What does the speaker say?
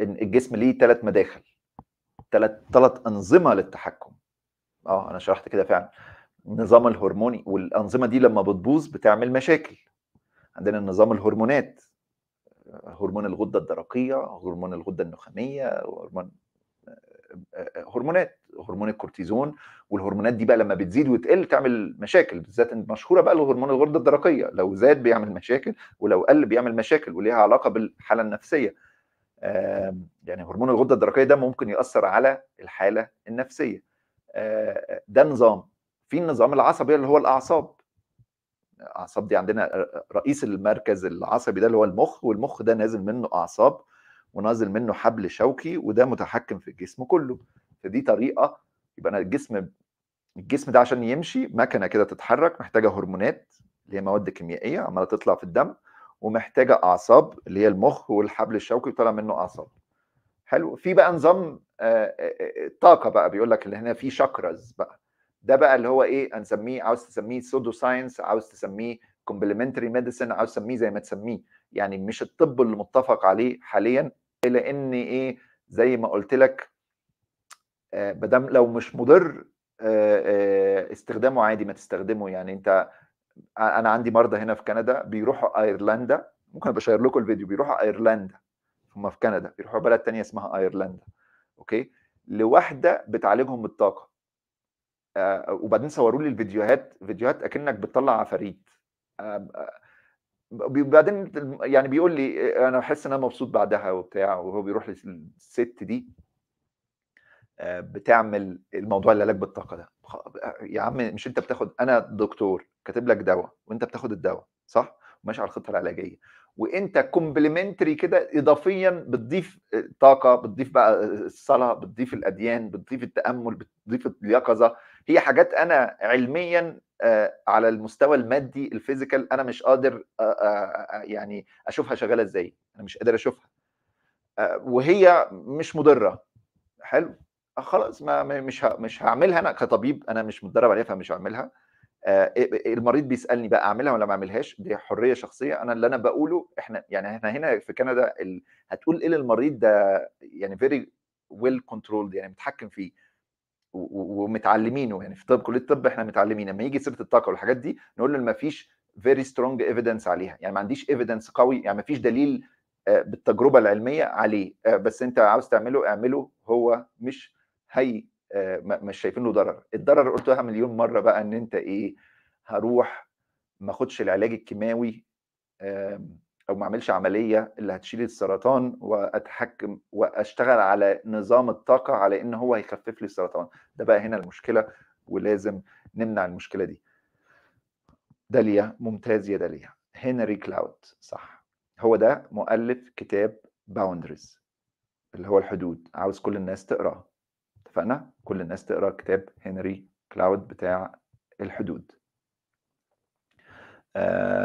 الجسم ليه ثلاث مداخل ثلاث ثلاث انظمه للتحكم اه انا شرحت كده فعلا النظام الهرموني والانظمه دي لما بتبوظ بتعمل مشاكل عندنا نظام الهرمونات هرمون الغده الدرقيه هرمون الغده النخاميه هرمون آه، آه، آه، هرمونات هرمون الكورتيزون والهرمونات دي بقى لما بتزيد وتقل تعمل مشاكل بالذات مشهوره بقى الهرمون الغده الدرقيه لو زاد بيعمل مشاكل ولو قل بيعمل مشاكل وليها علاقه بالحاله النفسيه يعني هرمون الغده الدرقيه ده ممكن ياثر على الحاله النفسيه آه، ده نظام في النظام العصبي اللي هو الاعصاب الاعصاب دي عندنا آه، رئيس المركز العصبي ده اللي هو المخ والمخ ده نازل منه اعصاب ونازل منه حبل شوكي وده متحكم في الجسم كله فدي طريقه يبقى انا الجسم الجسم ده عشان يمشي مكنه كده تتحرك محتاجه هرمونات اللي هي مواد كيميائيه عماله تطلع في الدم ومحتاجه اعصاب اللي هي المخ والحبل الشوكي طالع منه اعصاب حلو في بقى نظام الطاقه آه، آه، آه، بقى بيقول لك اللي هنا في شاكرز بقى ده بقى اللي هو ايه هنسميه عاوز تسميه سودو ساينس عاوز تسميه كومبلمنتري ميديسن عاوز تسميه زي ما تسميه يعني مش الطب اللي متفق عليه حاليا الا ان ايه زي ما قلت لك آه، مادام لو مش مضر آه، آه، استخدامه عادي ما تستخدمه يعني انت انا عندي مرضى هنا في كندا بيروحوا ايرلندا ممكن بشير لكم الفيديو بيروحوا ايرلندا هم في كندا بيروحوا بلد تانية اسمها ايرلندا اوكي لواحده بتعالجهم بالطاقه وبعدين صوروا لي الفيديوهات فيديوهات اكنك بتطلع عفاريت وبعدين يعني بيقول لي انا بحس ان انا مبسوط بعدها وبتاع وهو بيروح للست دي آه، بتعمل الموضوع العلاج بالطاقه ده يا عم مش انت بتاخد انا دكتور كاتب لك دواء وانت بتاخد الدواء صح ماشي على الخطه العلاجيه وانت كومبلمنتري كده اضافيا بتضيف آه، طاقه بتضيف بقى آه، الصلاه بتضيف الاديان بتضيف التامل بتضيف اليقظه هي حاجات انا علميا على المستوى المادي الفيزيكال انا مش قادر يعني اشوفها شغاله ازاي انا مش قادر اشوفها وهي مش مضره حلو آه، خلاص ما مش مش هعملها انا كطبيب انا مش متدرب عليها فمش هعملها آه، المريض بيسالني بقى اعملها ولا ما اعملهاش دي حريه شخصيه انا اللي انا بقوله احنا يعني احنا هنا في كندا ال... هتقول ايه للمريض ده يعني فيري ويل كنترولد يعني متحكم فيه و... ومتعلمينه يعني في طب كليه الطب احنا متعلمين لما يجي سيره الطاقه والحاجات دي نقول له ما فيش فيري سترونج ايفيدنس عليها يعني ما عنديش ايفيدنس قوي يعني ما فيش دليل آه، بالتجربه العلميه عليه بس انت عاوز تعمله اعمله هو مش هي آه، مش شايفين له ضرر الضرر قلتها مليون مره بقى ان انت ايه هروح ما اخدش العلاج الكيماوي او ما اعملش عمليه اللي هتشيل السرطان واتحكم واشتغل على نظام الطاقه على ان هو هيخفف لي السرطان ده بقى هنا المشكله ولازم نمنع المشكله دي داليا ممتاز يا داليا هنري كلاود صح هو ده مؤلف كتاب باوندريز اللي هو الحدود عاوز كل الناس تقراه اتفقنا كل الناس تقرا كتاب هنري كلاود بتاع الحدود آه،